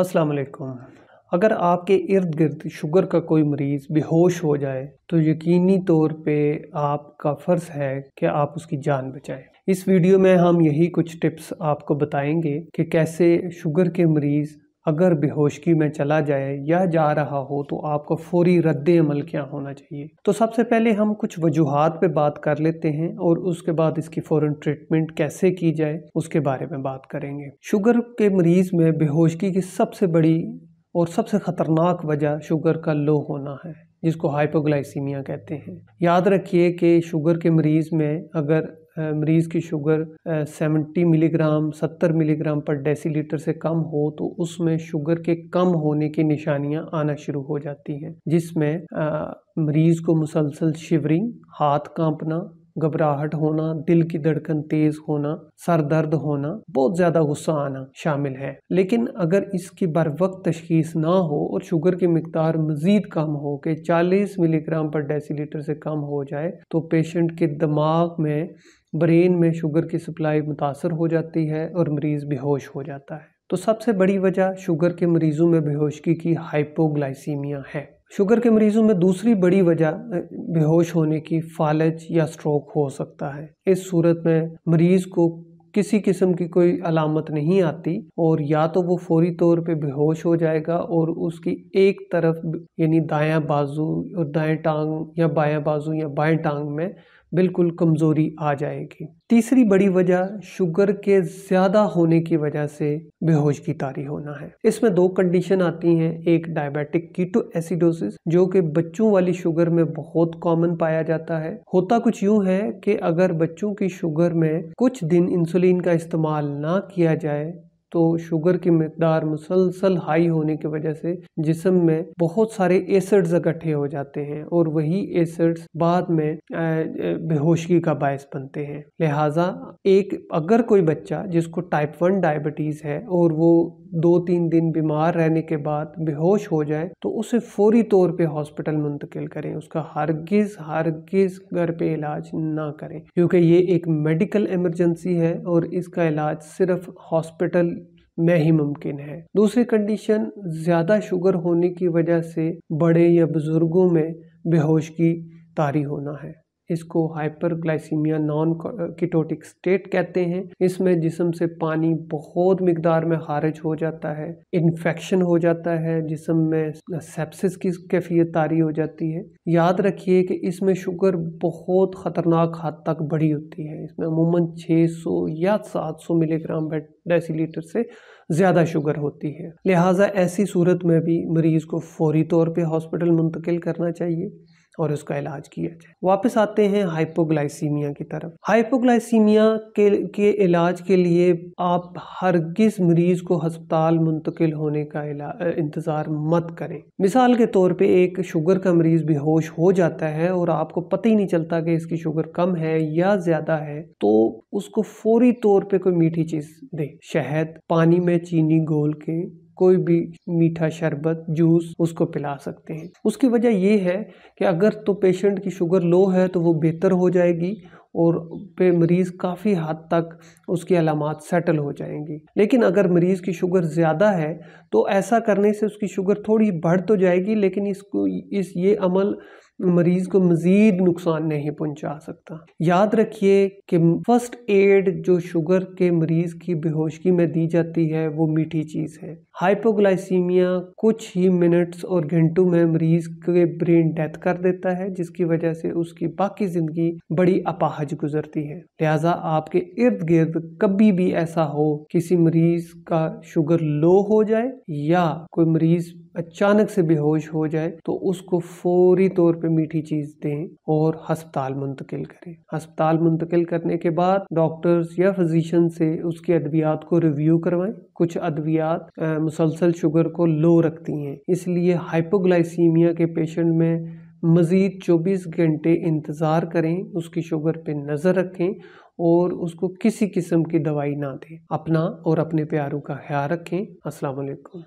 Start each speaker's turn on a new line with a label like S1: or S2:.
S1: अस्सलाम वालेकुम अगर आपके इर्द गिर्द शुगर का कोई मरीज़ बेहोश हो जाए तो यकीनी तौर पे आपका फ़र्ज़ है कि आप उसकी जान बचाएं इस वीडियो में हम यही कुछ टिप्स आपको बताएंगे कि कैसे शुगर के मरीज़ अगर बेहोशगी में चला जाए या जा रहा हो तो आपका फौरी रद्द अमल क्या होना चाहिए तो सबसे पहले हम कुछ वजूहत पे बात कर लेते हैं और उसके बाद इसकी फ़ौरन ट्रीटमेंट कैसे की जाए उसके बारे में बात करेंगे शुगर के मरीज़ में बेहोशगी की सबसे बड़ी और सबसे ख़तरनाक वजह शुगर का लो होना है जिसको हाइपोग्लाइसीमिया कहते हैं याद रखिए कि शुगर के मरीज़ में अगर मरीज़ की शुगर 70 मिलीग्राम 70 मिलीग्राम पर डेसीलीटर से कम हो तो उसमें शुगर के कम होने की निशानियां आना शुरू हो जाती हैं जिसमें मरीज़ को मुसलसल शिवरिंग हाथ कांपना घबराहट होना दिल की धड़कन तेज होना सर दर्द होना बहुत ज़्यादा गुस्सा आना शामिल है लेकिन अगर इसकी बर वक्त तशखीस ना हो और शुगर की मकदार मज़ीद कम हो के 40 मिलीग्राम पर डेसीलीटर से कम हो जाए तो पेशेंट के दिमाग में ब्रेन में शुगर की सप्लाई मुतासर हो जाती है और मरीज़ बेहोश हो जाता है तो सबसे बड़ी वजह शुगर के मरीज़ों में बेहोशगी की हाइपोग्लाइसीमिया है शुगर के मरीज़ों में दूसरी बड़ी वजह बेहोश होने की फालज या स्ट्रोक हो सकता है इस सूरत में मरीज़ को किसी किस्म की कोई अलामत नहीं आती और या तो वो फौरी तौर पे बेहोश हो जाएगा और उसकी एक तरफ यानी दायां बाजू और दाएं टांग या बायां बाजू या बाएं टांग में बिल्कुल कमज़ोरी आ जाएगी तीसरी बड़ी वजह शुगर के ज़्यादा होने की वजह से बेहोश की तारी होना है इसमें दो कंडीशन आती हैं एक डायबिटिक कीटो एसिडोसिस जो कि बच्चों वाली शुगर में बहुत कॉमन पाया जाता है होता कुछ यूं है कि अगर बच्चों की शुगर में कुछ दिन इंसुलिन का इस्तेमाल ना किया जाए तो शुगर की मकदार मुसलसल हाई होने की वजह से जिसम में बहुत सारे एसिड्स इकट्ठे हो जाते हैं और वही एसिड्स बाद में बेहोशगी का बायस बनते हैं लिहाजा एक अगर कोई बच्चा जिसको टाइप वन डायबिटीज़ है और वो दो तीन दिन बीमार रहने के बाद बेहोश हो जाए तो उसे फौरी तौर पे हॉस्पिटल मुंतकिल करें उसका हरगिज़ हरगिज़ घर पे इलाज ना करें क्योंकि ये एक मेडिकल इमरजेंसी है और इसका इलाज सिर्फ हॉस्पिटल में ही मुमकिन है दूसरी कंडीशन ज़्यादा शुगर होने की वजह से बड़े या बुज़ुर्गों में बेहोश की तारी होना है इसको हाइपरग्लाइसीमिया नॉन किटोटिक स्टेट कहते हैं इसमें जिसम से पानी बहुत मकदार में खारिज हो जाता है इन्फेक्शन हो जाता है जिसम में सेप्सिस की कैफियत तारी हो जाती है याद रखिए कि इसमें शुगर बहुत ख़तरनाक हद तक बढ़ी होती है इसमें अमूमन 600 या 700 मिलीग्राम डेसीलीटर से ज़्यादा शुगर होती है लिहाजा ऐसी सूरत में भी मरीज़ को फौरी तौर पे हॉस्पिटल मुंतकिल करना चाहिए और उसका इलाज किया जाए वापस आते हैं हाइपोग्लाइसीमिया की तरफ हाइपोग्लाइसीमिया के, के इलाज के लिए आप हर किस मरीज को हस्पताल मुंतकिल होने का इंतज़ार मत करें मिसाल के तौर पे एक शुगर का मरीज़ बेहोश हो जाता है और आपको पता ही नहीं चलता कि इसकी शुगर कम है या ज़्यादा है तो उसको फौरी तौर पे कोई मीठी चीज़ दें शहद पानी में चीनी घोल के कोई भी मीठा शरबत जूस उसको पिला सकते हैं उसकी वजह यह है कि अगर तो पेशेंट की शुगर लो है तो वो बेहतर हो जाएगी और पे मरीज़ काफ़ी हद तक उसकी अलामत सेटल हो जाएंगी लेकिन अगर मरीज़ की शुगर ज़्यादा है तो ऐसा करने से उसकी शुगर थोड़ी बढ़ तो जाएगी लेकिन इसको इस ये अमल मरीज़ को मज़ीद नुकसान नहीं पहुंचा सकता याद रखिए कि फर्स्ट एड जो शुगर के मरीज़ की बेहोशगी में दी जाती है वो मीठी चीज़ है हाइपोग्लाइसीमिया कुछ ही मिनट्स और घंटों में मरीज़ के ब्रेन डेथ कर देता है जिसकी वजह से उसकी बाकी ज़िंदगी बड़ी अपाहज गुजरती है लिहाजा आपके इर्द गिर्द कभी भी ऐसा हो किसी मरीज़ का शुगर लो हो जाए या कोई मरीज़ अचानक से बेहोश हो जाए तो उसको फौरी तौर पे मीठी चीज दें और अस्पताल मुंतकिल करें अस्पताल मुंतकिल करने के बाद डॉक्टर्स या फिजिशन से उसकी अद्वियात को रिव्यू करवाएं कुछ अद्वियात मुसलसल शुगर को लो रखती हैं इसलिए हाइपोग्लाइसीमिया के पेशेंट में मज़ीद 24 घंटे इंतज़ार करें उसकी शुगर पे नज़र रखें और उसको किसी किस्म की दवाई ना दें अपना और अपने प्यारों का ख्याल रखें अस्सलाम वालेकुम